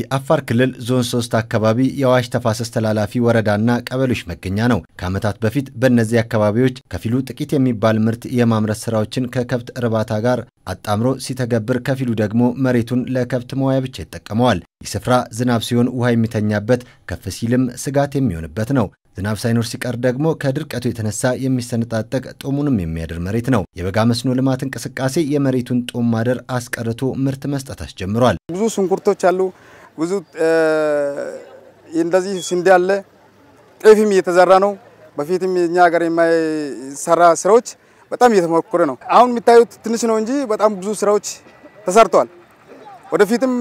የአፋር ክልል ዞን 3 አካባቢ የአዋሽ ተፋሰስ ተላላፊ ወረዳና ቀበሌዎች መገኛ ነው። ከዓመታት በፊት በእነዚህ አካባቢዎች ከፊሉ ጥቂት የሚባል ምርት የማምረት ስራዎችን ከከብት እርባታ ጋር አጣምሮ ሲተገብር፣ ከፊሉ ደግሞ መሬቱን ለከብት መዋያ ብቻ ይጠቀመዋል። ይህ ስፍራ ዝናብ ሲሆን ውሃ የሚተኛበት፣ ከፍ ሲልም ስጋት የሚሆንበት ነው። ዝናብ ሳይኖር ሲቀር ደግሞ ከድርቀቱ የተነሳ የሚሰነጣጠቅ ጦሙንም የሚያድር መሬት ነው። የበጋ መስኖ ልማት እንቅስቃሴ የመሬቱን ጦም ማደር አስቀርቶ ምርት መስጠት አስጀምሯል። ብዙ ሽንኩርቶች አሉ ብዙ እንደዚህ ስንዴ አለ፣ ጤፍም እየተዘራ ነው። በፊትም እኛ ሀገር የማይሰራ ስራዎች በጣም እየተሞከረ ነው። አሁን የሚታዩት ትንሽ ነው እንጂ በጣም ብዙ ስራዎች ተሰርተዋል። ወደፊትም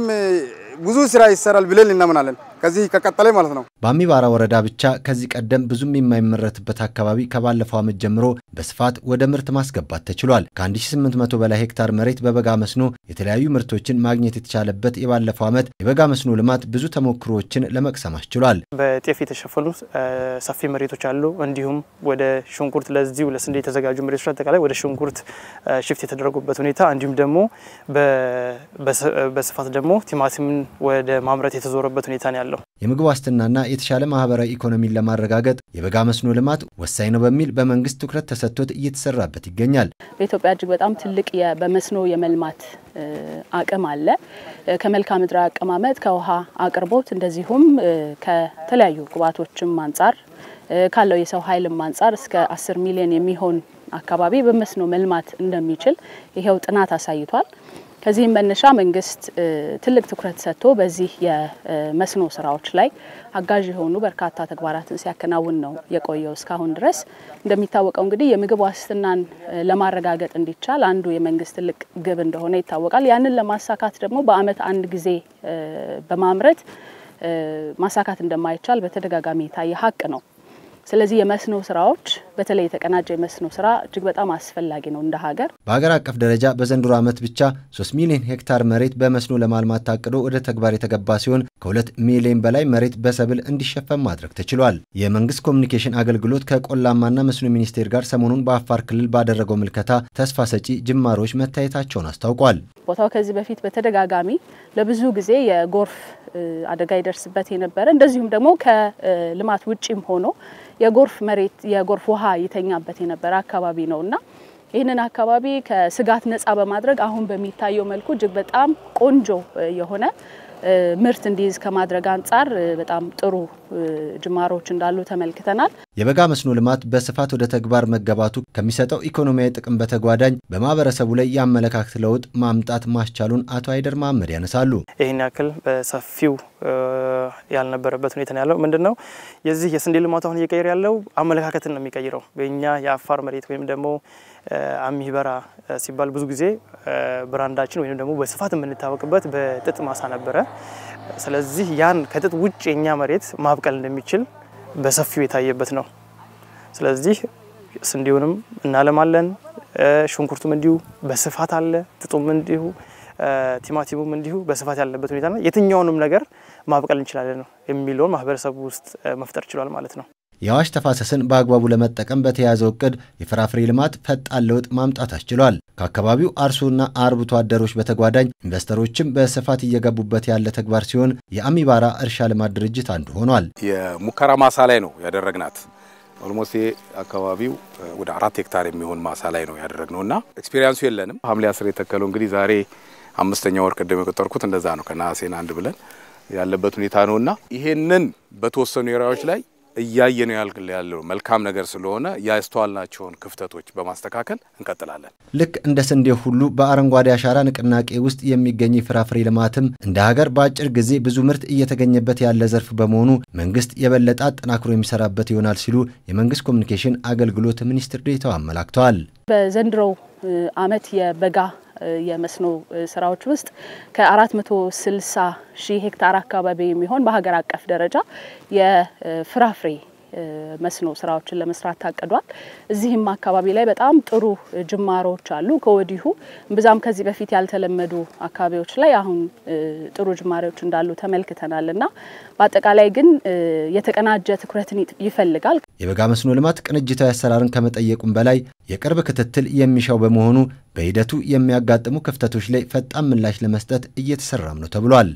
ብዙ ስራ ይሰራል ብለን እናምናለን። ከዚህ ከቀጠለ ማለት ነው። በአሚባራ ወረዳ ብቻ ከዚህ ቀደም ብዙም የማይመረትበት አካባቢ ከባለፈው ዓመት ጀምሮ በስፋት ወደ ምርት ማስገባት ተችሏል። ከ1800 በላይ ሄክታር መሬት በበጋ መስኖ የተለያዩ ምርቶችን ማግኘት የተቻለበት የባለፈው ዓመት የበጋ መስኖ ልማት ብዙ ተሞክሮዎችን ለመቅሰም አስችሏል። በጤፍ የተሸፈኑ ሰፊ መሬቶች አሉ። እንዲሁም ወደ ሽንኩርት ለዚሁ ለስንዴ የተዘጋጁ መሬቶች አጠቃላይ ወደ ሽንኩርት ሽፍት የተደረጉበት ሁኔታ እንዲሁም ደግሞ በስፋት ደግሞ ቲማቲምን ወደ ማምረት የተዞረበት ሁኔታ ነው ያለው። አለው። የምግብ ዋስትናና የተሻለ ማህበራዊ ኢኮኖሚን ለማረጋገጥ የበጋ መስኖ ልማት ወሳኝ ነው በሚል በመንግስት ትኩረት ተሰጥቶት እየተሰራበት ይገኛል። በኢትዮጵያ እጅግ በጣም ትልቅ በመስኖ የመልማት አቅም አለ። ከመልክዓ ምድር አቀማመጥ፣ ከውሃ አቅርቦት እንደዚሁም ከተለያዩ ግብዓቶችም አንጻር ካለው የሰው ኃይልም አንጻር እስከ 10 ሚሊዮን የሚሆን አካባቢ በመስኖ መልማት እንደሚችል ይሄው ጥናት አሳይቷል። ከዚህም መነሻ መንግስት ትልቅ ትኩረት ሰጥቶ በዚህ የመስኖ ስራዎች ላይ አጋዥ የሆኑ በርካታ ተግባራትን ሲያከናውን ነው የቆየው እስካሁን ድረስ። እንደሚታወቀው እንግዲህ የምግብ ዋስትናን ለማረጋገጥ እንዲቻል አንዱ የመንግስት ትልቅ ግብ እንደሆነ ይታወቃል። ያንን ለማሳካት ደግሞ በአመት አንድ ጊዜ በማምረት ማሳካት እንደማይቻል በተደጋጋሚ የታየ ሀቅ ነው። ስለዚህ የመስኖ ስራዎች በተለይ የተቀናጀ የመስኖ ስራ እጅግ በጣም አስፈላጊ ነው እንደ ሀገር። በሀገር አቀፍ ደረጃ በዘንድሮ ዓመት ብቻ 3 ሚሊዮን ሄክታር መሬት በመስኖ ለማልማት ታቅዶ ወደ ተግባር የተገባ ሲሆን ከ2 ሚሊዮን በላይ መሬት በሰብል እንዲሸፈን ማድረግ ተችሏል። የመንግስት ኮሚኒኬሽን አገልግሎት ከቆላማና መስኖ ሚኒስቴር ጋር ሰሞኑን በአፋር ክልል ባደረገው ምልከታ ተስፋ ሰጪ ጅማሮች መታየታቸውን አስታውቋል። ቦታው ከዚህ በፊት በተደጋጋሚ ለብዙ ጊዜ የጎርፍ አደጋ ይደርስበት የነበረ እንደዚሁም ደግሞ ከልማት ውጪም ሆኖ የጎርፍ መሬት የጎርፍ ውሃ ይተኛበት የነበረ አካባቢ ነውና ይህንን አካባቢ ከስጋት ነፃ በማድረግ አሁን በሚታየው መልኩ እጅግ በጣም ቆንጆ የሆነ ምርት እንዲይዝ ከማድረግ አንጻር በጣም ጥሩ ጅማሮች እንዳሉ ተመልክተናል። የበጋ መስኖ ልማት በስፋት ወደ ተግባር መገባቱ ከሚሰጠው ኢኮኖሚያዊ ጥቅም በተጓዳኝ በማህበረሰቡ ላይ የአመለካከት ለውጥ ማምጣት ማስቻሉን አቶ አይደር መሀመድ ያነሳሉ። ይህን ያክል በሰፊው ያልነበረበት ሁኔታ ያለው ምንድን ነው? የዚህ የስንዴ ልማቱ አሁን እየቀይር ያለው አመለካከትን ነው የሚቀይረው። በእኛ የአፋር መሬት ወይም ደግሞ አሚበራ ሲባል ብዙ ጊዜ ብራንዳችን ወይም ደግሞ በስፋት የምንታወቅበት በጥጥ ማሳ ነበረ። ስለዚህ ያን ከጥጥ ውጭ የኛ መሬት ማብቀል እንደሚችል በሰፊው የታየበት ነው። ስለዚህ ስንዴውንም እናለማለን፣ ሽንኩርቱም እንዲሁ በስፋት አለ፣ ጥጡም እንዲሁ ቲማቲሙም እንዲሁ በስፋት ያለበት ነው። የትኛውንም ነገር ማብቀል እንችላለን የሚለውን ማህበረሰቡ ውስጥ መፍጠር ችሏል ማለት ነው። የአዋሽ ተፋሰስን በአግባቡ ለመጠቀም በተያዘው እቅድ የፍራፍሬ ልማት ፈጣን ለውጥ ማምጣት አስችሏል። ከአካባቢው አርሶና አርብቶ አደሮች በተጓዳኝ ኢንቨስተሮችም በስፋት እየገቡበት ያለ ተግባር ሲሆን የአሚባራ እርሻ ልማት ድርጅት አንዱ ሆኗል። የሙከራ ማሳ ላይ ነው ያደረግናት ኦልሞስት አካባቢው ወደ አራት ሄክታር የሚሆን ማሳ ላይ ነው ያደረግነው እና ኤክስፔሪያንሱ የለንም። ሐምሌ አስር የተከለው እንግዲህ ዛሬ አምስተኛ ወር ቅድም የቆጠርኩት እንደዛ ነው ከነሐሴን አንድ ብለን ያለበት ሁኔታ ነው እና ይሄንን በተወሰኑ ኤሪያዎች ላይ እያየ ነው ያልክ ያለው መልካም ነገር ስለሆነ ያስተዋልናቸውን ክፍተቶች በማስተካከል እንቀጥላለን። ልክ እንደ ስንዴ ሁሉ በአረንጓዴ አሻራ ንቅናቄ ውስጥ የሚገኝ ፍራፍሬ ልማትም እንደ ሀገር በአጭር ጊዜ ብዙ ምርት እየተገኘበት ያለ ዘርፍ በመሆኑ መንግስት የበለጠ አጠናክሮ የሚሰራበት ይሆናል ሲሉ የመንግስት ኮሚኒኬሽን አገልግሎት ሚኒስትር ዴኤታው አመላክተዋል። በዘንድሮው አመት የበጋ የመስኖ ስራዎች ውስጥ ከ460 ሺህ ሄክታር አካባቢ የሚሆን በሀገር አቀፍ ደረጃ የፍራፍሬ መስኖ ስራዎችን ለመስራት ታቅዷል። እዚህም አካባቢ ላይ በጣም ጥሩ ጅማሮች አሉ። ከወዲሁ ብዛም ከዚህ በፊት ያልተለመዱ አካባቢዎች ላይ አሁን ጥሩ ጅማሬዎች እንዳሉ ተመልክተናል እና በአጠቃላይ ግን የተቀናጀ ትኩረትን ይፈልጋል። የበጋ መስኖ ልማት ቅንጅታዊ አሰራርን ከመጠየቁም በላይ የቅርብ ክትትል የሚሻው በመሆኑ በሂደቱ የሚያጋጥሙ ክፍተቶች ላይ ፈጣን ምላሽ ለመስጠት እየተሰራም ነው ተብሏል።